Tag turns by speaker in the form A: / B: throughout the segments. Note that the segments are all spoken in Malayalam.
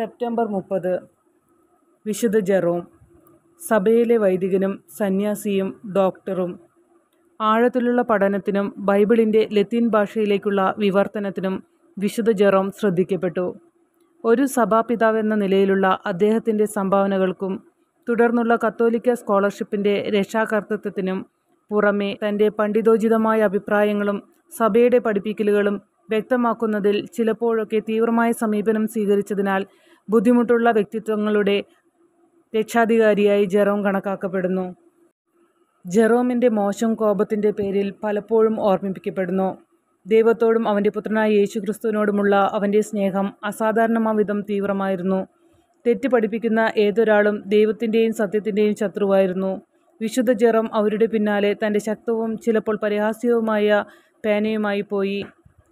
A: സെപ്റ്റംബർ മുപ്പത് വിശുദ്ധ ജെറോം സഭയിലെ വൈദികനും സന്യാസിയും ഡോക്ടറും ആഴത്തിലുള്ള പഠനത്തിനും ബൈബിളിൻ്റെ ലത്തീൻ ഭാഷയിലേക്കുള്ള വിവർത്തനത്തിനും വിശുദ്ധ ജെറോം ശ്രദ്ധിക്കപ്പെട്ടു ഒരു സഭാപിതാവെന്ന നിലയിലുള്ള അദ്ദേഹത്തിൻ്റെ സംഭാവനകൾക്കും തുടർന്നുള്ള കത്തോലിക്ക സ്കോളർഷിപ്പിൻ്റെ രക്ഷാകർത്തൃത്വത്തിനും പുറമെ തൻ്റെ പണ്ഡിതോചിതമായ അഭിപ്രായങ്ങളും സഭയുടെ പഠിപ്പിക്കലുകളും വ്യക്തമാക്കുന്നതിൽ ചിലപ്പോഴൊക്കെ തീവ്രമായ സമീപനം സ്വീകരിച്ചതിനാൽ ബുദ്ധിമുട്ടുള്ള വ്യക്തിത്വങ്ങളുടെ രക്ഷാധികാരിയായി ജെറോം കണക്കാക്കപ്പെടുന്നു ജെറോമിൻ്റെ മോശം കോപത്തിൻ്റെ പേരിൽ പലപ്പോഴും ഓർമ്മിപ്പിക്കപ്പെടുന്നു ദൈവത്തോടും അവൻ്റെ പുത്രനായ യേശുക്രിസ്തുവിനോടുമുള്ള അവൻ്റെ സ്നേഹം അസാധാരണമാവിധം തീവ്രമായിരുന്നു തെറ്റ് പഠിപ്പിക്കുന്ന ഏതൊരാളും ദൈവത്തിൻ്റെയും സത്യത്തിൻ്റെയും ശത്രുവായിരുന്നു വിശുദ്ധ ജെറോം അവരുടെ പിന്നാലെ തൻ്റെ ശക്തവും ചിലപ്പോൾ പരിഹാസ്യവുമായ പേനയുമായി പോയി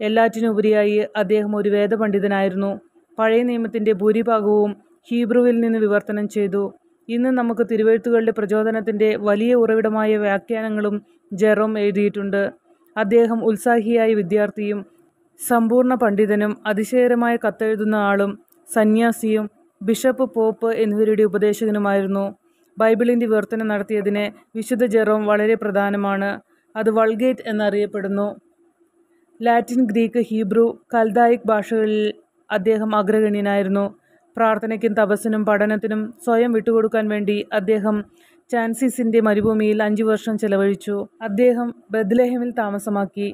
A: എല്ലാറ്റിനുപരിയായി അദ്ദേഹം ഒരു വേദപണ്ഡിതനായിരുന്നു പഴയ നിയമത്തിൻ്റെ ഭൂരിഭാഗവും ഹീബ്രുവിൽ നിന്ന് വിവർത്തനം ചെയ്തു ഇന്ന് നമുക്ക് തിരുവെഴുത്തുകളുടെ പ്രചോദനത്തിൻ്റെ വലിയ ഉറവിടമായ വ്യാഖ്യാനങ്ങളും ജെറോം എഴുതിയിട്ടുണ്ട് അദ്ദേഹം ഉത്സാഹിയായ വിദ്യാർത്ഥിയും സമ്പൂർണ്ണ പണ്ഡിതനും അതിശയകരമായ കത്തെഴുതുന്ന ആളും സന്യാസിയും ബിഷപ്പ് പോപ്പ് എന്നിവരുടെ ഉപദേശകനുമായിരുന്നു ബൈബിളിൻ്റെ വിവർത്തനം നടത്തിയതിന് വിശുദ്ധ ജെറോം വളരെ പ്രധാനമാണ് അത് വൾഗേറ്റ് എന്നറിയപ്പെടുന്നു ലാറ്റിൻ ഗ്രീക്ക് ഹീബ്രു കൽദായിക് ഭാഷകളിൽ അദ്ദേഹം അഗ്രഗണ്യനായിരുന്നു പ്രാർത്ഥനയ്ക്കും തപസ്സിനും പഠനത്തിനും സ്വയം വിട്ടുകൊടുക്കാൻ വേണ്ടി അദ്ദേഹം ചാൻസിസിൻ്റെ മരുഭൂമിയിൽ അഞ്ചു വർഷം ചെലവഴിച്ചു അദ്ദേഹം ബദ്ലേഹമിൽ താമസമാക്കി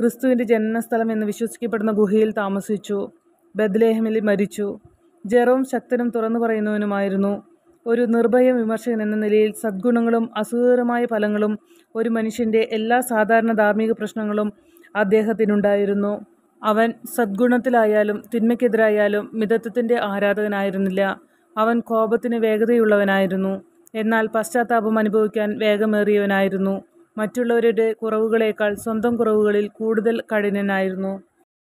A: ക്രിസ്തുവിൻ്റെ ജനനസ്ഥലം എന്ന് വിശ്വസിക്കപ്പെടുന്ന ഗുഹയിൽ താമസിച്ചു ബദ്ലേഹമിൽ മരിച്ചു ജെറോം ശക്തനും തുറന്നു പറയുന്നവനുമായിരുന്നു ഒരു നിർഭയ വിമർശകൻ എന്ന നിലയിൽ സദ്ഗുണങ്ങളും അസുഖകരമായ ഫലങ്ങളും ഒരു മനുഷ്യൻ്റെ എല്ലാ സാധാരണ ധാർമ്മിക പ്രശ്നങ്ങളും അദ്ദേഹത്തിനുണ്ടായിരുന്നു അവൻ സദ്ഗുണത്തിലായാലും തിന്മയ്ക്കെതിരായാലും മിതത്വത്തിൻ്റെ ആരാധകനായിരുന്നില്ല അവൻ കോപത്തിന് വേഗതയുള്ളവനായിരുന്നു എന്നാൽ പശ്ചാത്താപം അനുഭവിക്കാൻ വേഗമേറിയവനായിരുന്നു മറ്റുള്ളവരുടെ കുറവുകളേക്കാൾ സ്വന്തം കുറവുകളിൽ കൂടുതൽ കഠിനനായിരുന്നു